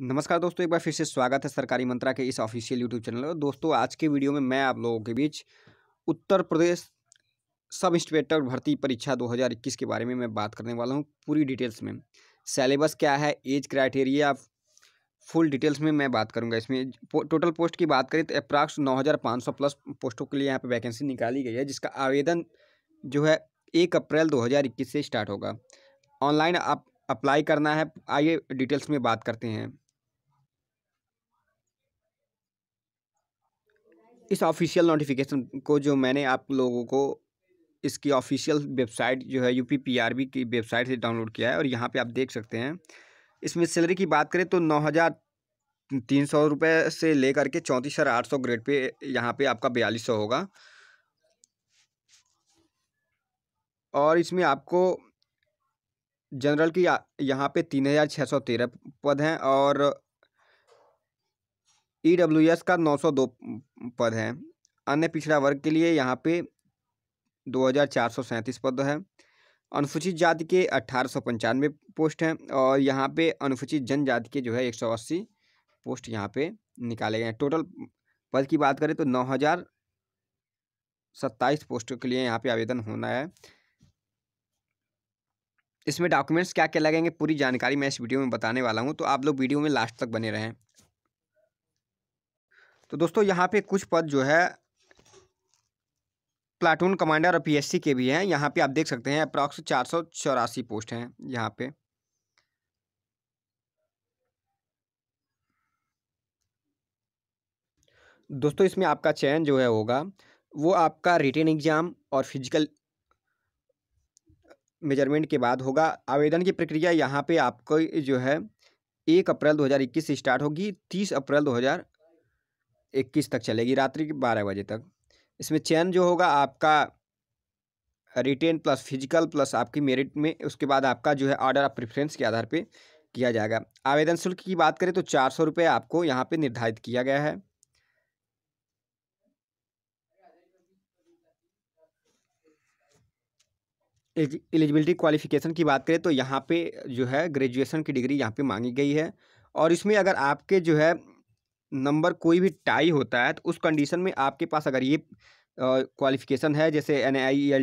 नमस्कार दोस्तों एक बार फिर से स्वागत है सरकारी मंत्रा के इस ऑफिशियल यूट्यूब चैनल पर दोस्तों आज के वीडियो में मैं आप लोगों के बीच उत्तर प्रदेश सब इंस्पेक्टर भर्ती परीक्षा 2021 के बारे में मैं बात करने वाला हूं पूरी डिटेल्स में सेलेबस क्या है एज क्राइटेरिया फुल डिटेल्स में मैं बात करूँगा इसमें पो, टोटल पोस्ट की बात करें तो अप्रॉक्स नौ प्लस पोस्टों के लिए यहाँ पर वैकेंसी निकाली गई है जिसका आवेदन जो है एक अप्रैल दो से स्टार्ट होगा ऑनलाइन आप अप्लाई करना है आइए डिटेल्स में बात करते हैं इस ऑफिशियल नोटिफिकेशन को जो मैंने आप लोगों को इसकी ऑफिशियल वेबसाइट जो है U P P R B की वेबसाइट से डाउनलोड किया है और यहाँ पे आप देख सकते हैं इसमें सैलरी की बात करें तो नौ हज़ार तीन सौ रुपये से लेकर के चौंतीस हज़ार आठ सौ ग्रेड पे यहाँ पे आपका बयालीस सौ होगा और इसमें आपको जनरल की यहाँ पे तीन हज़ार छः सौ तेरह पद हैं और ई डब्ल्यू एस का 902 पद है अन्य पिछड़ा वर्ग के लिए यहाँ पे दो पद है अनुसूचित जाति के अट्ठारह सौ पंचानवे पोस्ट हैं और यहाँ पे अनुसूचित जनजाति के जो है एक सौ अस्सी पोस्ट यहाँ पे निकाले गए हैं टोटल पद की बात करें तो नौ हज़ार सत्ताईस पोस्टों के लिए यहाँ पे आवेदन होना है इसमें डॉक्यूमेंट्स क्या क्या लगेंगे पूरी जानकारी मैं इस वीडियो में बताने वाला हूँ तो आप लोग वीडियो में लास्ट तक बने रहें तो दोस्तों यहाँ पे कुछ पद जो है प्लाटून कमांडर और पीएससी के भी हैं यहाँ पे आप देख सकते हैं अप्रॉक्स चार सौ चौरासी पोस्ट हैं यहाँ पे दोस्तों इसमें आपका चयन जो है होगा वो आपका रिटेन एग्ज़ाम और फिजिकल मेजरमेंट के बाद होगा आवेदन की प्रक्रिया यहाँ पे आपको जो है एक अप्रैल 2021 से स्टार्ट होगी तीस अप्रैल इक्कीस तक चलेगी रात्रि के बारह बजे तक इसमें चयन जो होगा आपका रिटेन प्लस फिजिकल प्लस आपकी मेरिट में उसके बाद आपका जो है ऑर्डर ऑफ प्रिफ्रेंस के आधार पे किया जाएगा आवेदन शुल्क की बात करें तो चार सौ रुपये आपको यहाँ पे निर्धारित किया गया है एलिजिबिलिटी क्वालिफिकेशन की बात करें तो यहाँ पे जो है ग्रेजुएशन की डिग्री यहाँ पे मांगी गई है और इसमें अगर आपके जो है नंबर कोई भी टाई होता है तो उस कंडीशन में आपके पास अगर ये क्वालिफिकेशन है जैसे एन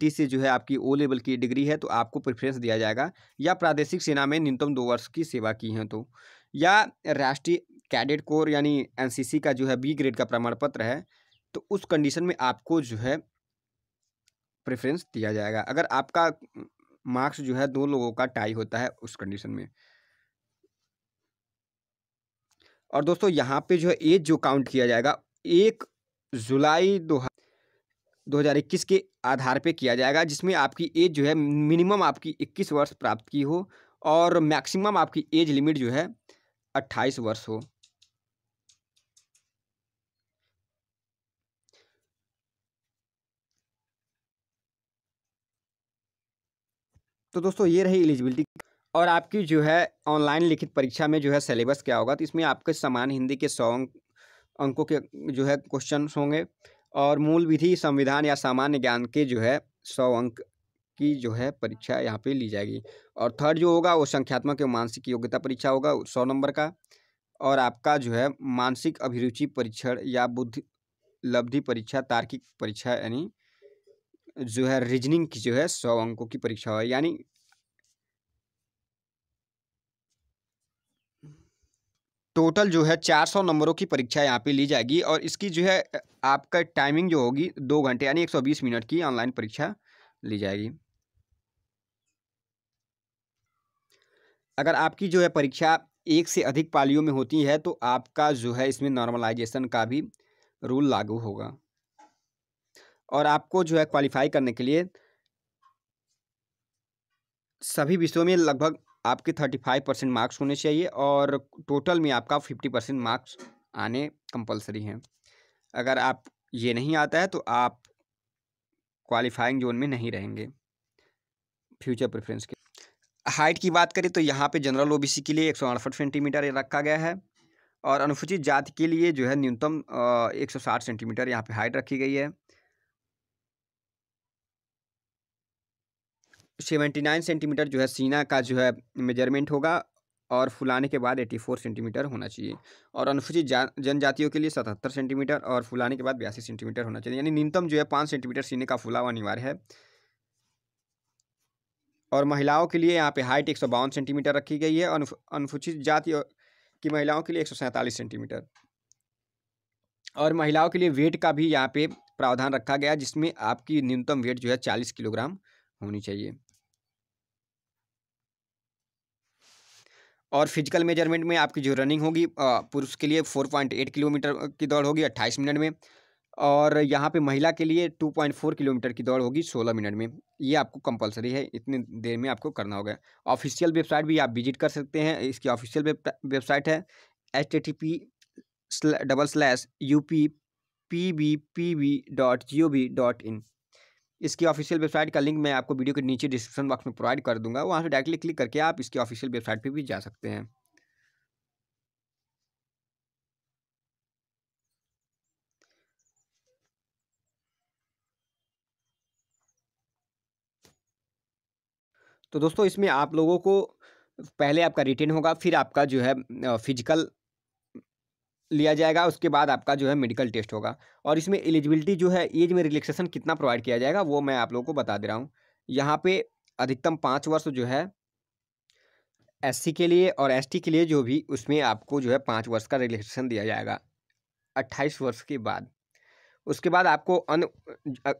e से जो है आपकी ओ लेवल की डिग्री है तो आपको प्रेफरेंस दिया जाएगा या प्रादेशिक सेना में न्यूनतम दो वर्ष की सेवा की है तो या राष्ट्रीय कैडेट कोर यानी एनसीसी का जो है बी ग्रेड का प्रमाण पत्र है तो उस कंडीशन में आपको जो है प्रेफरेंस दिया जाएगा अगर आपका मार्क्स जो है दो लोगों का टाई होता है उस कंडीशन में और दोस्तों यहाँ पे जो है एज जो काउंट किया जाएगा एक जुलाई दो दो हज़ार इक्कीस के आधार पे किया जाएगा जिसमें आपकी एज जो है मिनिमम आपकी इक्कीस वर्ष प्राप्त की हो और मैक्सिमम आपकी एज लिमिट जो है अट्ठाईस वर्ष हो तो दोस्तों ये रही एलिजिबिलिटी और आपकी जो है ऑनलाइन लिखित परीक्षा में जो है सिलेबस क्या होगा तो इसमें आपके समान हिंदी के सौ अंकों के जो है क्वेश्चन होंगे और मूल विधि संविधान या सामान्य ज्ञान के जो है सौ अंक की जो है परीक्षा यहाँ पे ली जाएगी और थर्ड जो होगा वो संख्यात्मक एवं मानसिक योग्यता परीक्षा होगा सौ नंबर का और आपका जो है मानसिक अभिरुचि परीक्षण या बुद्धि लब्धि परीक्षा तार्किक परीक्षा यानी जो है रीजनिंग की जो है सौ अंकों की परीक्षा हो यानी टोटल जो है 400 नंबरों की परीक्षा यहाँ पे ली जाएगी और इसकी जो है आपका टाइमिंग जो होगी दो घंटे यानी 120 मिनट की ऑनलाइन परीक्षा ली जाएगी अगर आपकी जो है परीक्षा एक से अधिक पालियों में होती है तो आपका जो है इसमें नॉर्मलाइजेशन का भी रूल लागू होगा और आपको जो है क्वालिफाई करने के लिए सभी विषयों में लगभग आपके थर्टी फाइव परसेंट मार्क्स होने चाहिए और टोटल में आपका फिफ्टी परसेंट मार्क्स आने कंपलसरी हैं अगर आप ये नहीं आता है तो आप क्वालिफाइंग जोन में नहीं रहेंगे फ्यूचर प्रेफरेंस के हाइट की बात करें तो यहाँ पे जनरल ओबीसी के लिए एक सौ अड़सठ सेंटीमीटर रखा गया है और अनुसूचित जाति के लिए जो है न्यूनतम एक सौ साठ सेंटीमीटर यहाँ पर हाइट रखी गई है सेवेंटी नाइन सेंटीमीटर जो है सीना का जो है मेजरमेंट होगा और फुलाने के बाद एटी फोर सेंटीमीटर होना चाहिए और अनुसूचित जनजातियों के लिए सतहत्तर सेंटीमीटर और फुलाने के बाद बयासी सेंटीमीटर होना चाहिए यानी न्यूनतम जो है पाँच सेंटीमीटर सीने का फुलाव अनिवार्य है और महिलाओं के लिए यहाँ पे हाइट एक सेंटीमीटर रखी गई है अनुसूचित जाति की महिलाओं के लिए एक सेंटीमीटर और महिलाओं के लिए वेट का भी यहाँ पे प्रावधान रखा गया जिसमें आपकी न्यूनतम वेट जो है चालीस किलोग्राम होनी चाहिए और फिजिकल मेजरमेंट में आपकी जो रनिंग होगी पुरुष के लिए फोर पॉइंट एट किलोमीटर की दौड़ होगी अट्ठाईस मिनट में और यहाँ पे महिला के लिए टू पॉइंट फोर किलोमीटर की दौड़ होगी सोलह मिनट में ये आपको कंपलसरी है इतनी देर में आपको करना होगा ऑफिशियल वेबसाइट भी आप विजिट कर सकते हैं इसकी ऑफिशियल वेबसाइट है H T P double slash U P P B P B dot G O V dot in इसकी ऑफिशियल वेबसाइट का लिंक मैं आपको वीडियो के नीचे डिस्क्रिप्शन बॉक्स में प्रोवाइड कर दूंगा वहाँ से डायरेक्टली क्लिक करके आप इसकी ऑफिशियल वेबसाइट पर भी जा सकते हैं तो दोस्तों इसमें आप लोगों को पहले आपका रिटेन होगा फिर आपका जो है फिजिकल लिया जाएगा उसके बाद आपका जो है मेडिकल टेस्ट होगा और इसमें एलिजिबिलिटी जो है एज में रिलैक्सेशन कितना प्रोवाइड किया जाएगा वो मैं आप लोगों को बता दे रहा हूँ यहाँ पे अधिकतम पाँच वर्ष जो है एससी के लिए और एसटी के लिए जो भी उसमें आपको जो है पाँच वर्ष का रिलैक्सेशन दिया जाएगा अट्ठाईस वर्ष के बाद उसके बाद आपको अन्य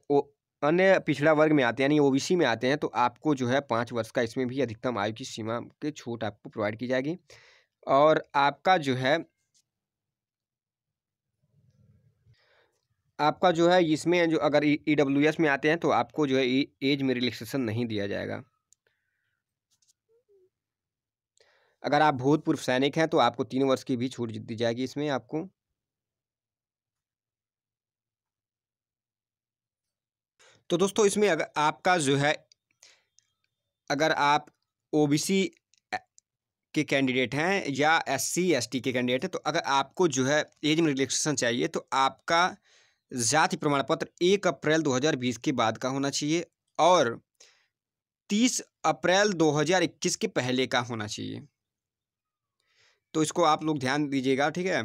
अन्य पिछड़ा वर्ग में आते हैं यानी ओबीसी में आते हैं तो आपको जो है पाँच वर्ष का इसमें भी अधिकतम आयु की सीमा के छूट आपको प्रोवाइड की जाएगी और आपका जो है आपका जो है इसमें जो अगर ई डब्ल्यू e एस में आते हैं तो आपको जो है एज में रिलैक्सेशन नहीं दिया जाएगा अगर आप भूतपूर्व सैनिक हैं तो आपको तीन वर्ष की भी छूट दी जाएगी इसमें आपको तो दोस्तों इसमें अगर आपका जो है अगर आप ओबीसी के कैंडिडेट हैं या एससी एसटी के कैंडिडेट हैं तो अगर आपको जो है एज में रिलैक्सेशन चाहिए तो आपका जाति प्रमाण पत्र एक अप्रैल 2020 के बाद का होना चाहिए और 30 अप्रैल 2021 के पहले का होना चाहिए तो इसको आप लोग ध्यान दीजिएगा ठीक है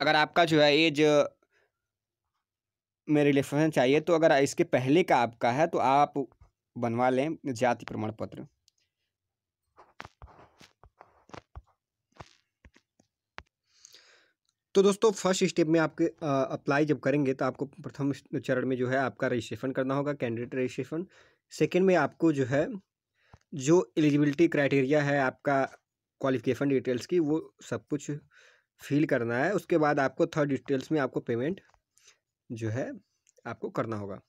अगर आपका जो है एज में रिलेशन चाहिए तो अगर इसके पहले का आपका है तो आप बनवा लें जाति प्रमाण पत्र तो दोस्तों फर्स्ट स्टेप में आपके अप्लाई जब करेंगे तो आपको प्रथम चरण में जो है आपका रजिस्ट्रेशन करना होगा कैंडिडेट रजिस्ट्रेशन सेकेंड में आपको जो है जो एलिजिबिलिटी क्राइटेरिया है आपका क्वालिफिकेशन डिटेल्स की वो सब कुछ फिल करना है उसके बाद आपको थर्ड डिटेल्स में आपको पेमेंट जो है आपको करना होगा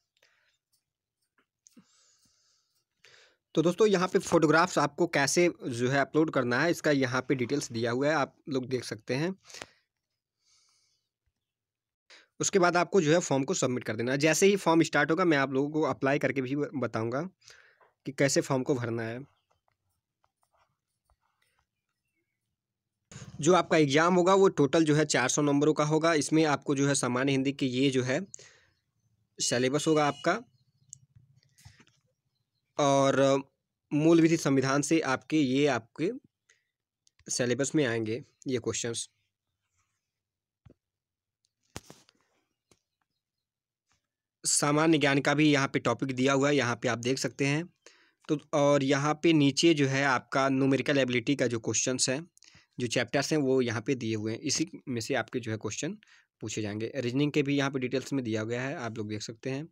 तो दोस्तों यहाँ पे फ़ोटोग्राफ्स आपको कैसे जो है अपलोड करना है इसका यहाँ पे डिटेल्स दिया हुआ है आप लोग देख सकते हैं उसके बाद आपको जो है फॉर्म को सबमिट कर देना जैसे ही फॉर्म स्टार्ट होगा मैं आप लोगों को अप्लाई करके भी बताऊँगा कि कैसे फॉर्म को भरना है जो आपका एग्ज़ाम होगा वो टोटल जो है चार सौ नंबरों का होगा इसमें आपको जो है सामान्य हिंदी की ये जो है सिलेबस होगा आपका और मूल विधि संविधान से आपके ये आपके सिलेबस में आएंगे ये क्वेश्चंस सामान्य ज्ञान का भी यहाँ पे टॉपिक दिया हुआ है यहाँ पे आप देख सकते हैं तो और यहाँ पे नीचे जो है आपका न्यूमेरिकल एबिलिटी का जो क्वेश्चंस है जो चैप्टर्स हैं वो यहाँ पे दिए हुए हैं इसी में से आपके जो है क्वेश्चन पूछे जाएंगे रीजनिंग के भी यहाँ पे डिटेल्स में दिया गया है आप लोग देख सकते हैं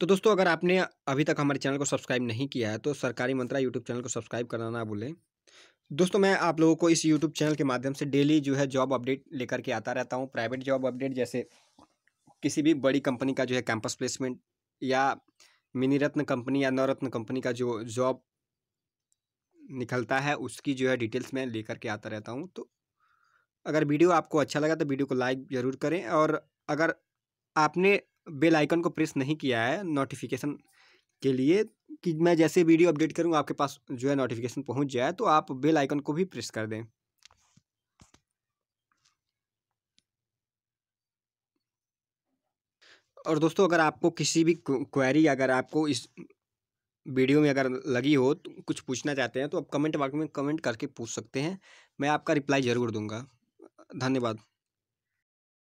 तो दोस्तों अगर आपने अभी तक हमारे चैनल को सब्सक्राइब नहीं किया है तो सरकारी मंत्रा यूट्यूब चैनल को सब्सक्राइब करना ना भूलें दोस्तों मैं आप लोगों को इस यूट्यूब चैनल के माध्यम से डेली जो है जॉब अपडेट लेकर के आता रहता हूँ प्राइवेट जॉब अपडेट जैसे किसी भी बड़ी कंपनी का जो है कैंपस प्लेसमेंट या मिनी रत्न कंपनी या नवरत्न कंपनी का जो जॉब निकलता है उसकी जो है डिटेल्स मैं लेकर के आता रहता हूँ तो अगर वीडियो आपको अच्छा लगा तो वीडियो को लाइक ज़रूर करें और अगर आपने बेल आइकन को प्रेस नहीं किया है नोटिफिकेशन के लिए कि मैं जैसे वीडियो अपडेट करूँ आपके पास जो है नोटिफिकेशन पहुँच जाए तो आप बेल आइकन को भी प्रेस कर दें और दोस्तों अगर आपको किसी भी क्वेरी अगर आपको इस वीडियो में अगर लगी हो तो कुछ पूछना चाहते हैं तो आप कमेंट बॉक्स में कमेंट करके पूछ सकते हैं मैं आपका रिप्लाई ज़रूर दूंगा धन्यवाद